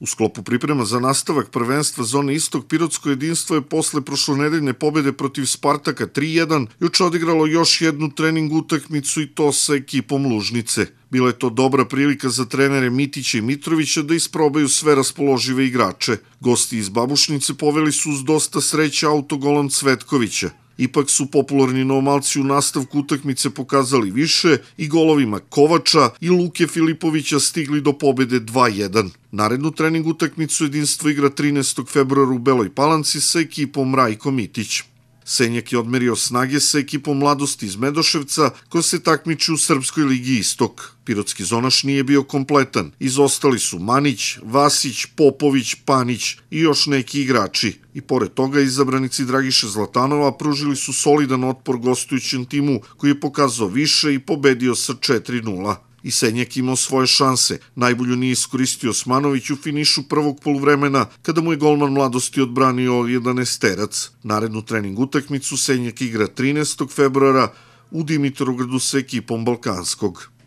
U sklopu priprema za nastavak prvenstva zone istog Pirotsko jedinstvo je posle prošlonedeljne pobede protiv Spartaka 3-1 juče odigralo još jednu trening utakmicu i to sa ekipom Lužnice. Bila je to dobra prilika za trenere Mitića i Mitrovića da isprobaju sve raspoložive igrače. Gosti iz Babušnice poveli su uz dosta sreća autogolom Cvetkovića. Ipak su popularni novomalci u nastavku utakmice pokazali više i golovima Kovača i Luke Filipovića stigli do pobede 2-1. Narednu trening utakmicu jedinstvo igra 13. februara u Beloj Palanci sa ekipom Rajko Mitić. Senjak je odmerio snage sa ekipom mladosti iz Medoševca koja se takmiči u Srpskoj ligi Istok. Pirotski zonaš nije bio kompletan. Izostali su Manić, Vasić, Popović, Panić i još neki igrači. I pored toga izabranici Dragiše Zlatanova pružili su solidan otpor gostujućem timu koji je pokazao više i pobedio sa 4 -0 i Senjak imao svoje šanse. Najbolju nije iskoristio Smanović u finišu prvog poluvremena kada mu je golman mladosti odbranio 11 terac. Narednu trening utakmicu Senjak igra 13. februara u Dimitrovgradu sa ekipom Balkanskog.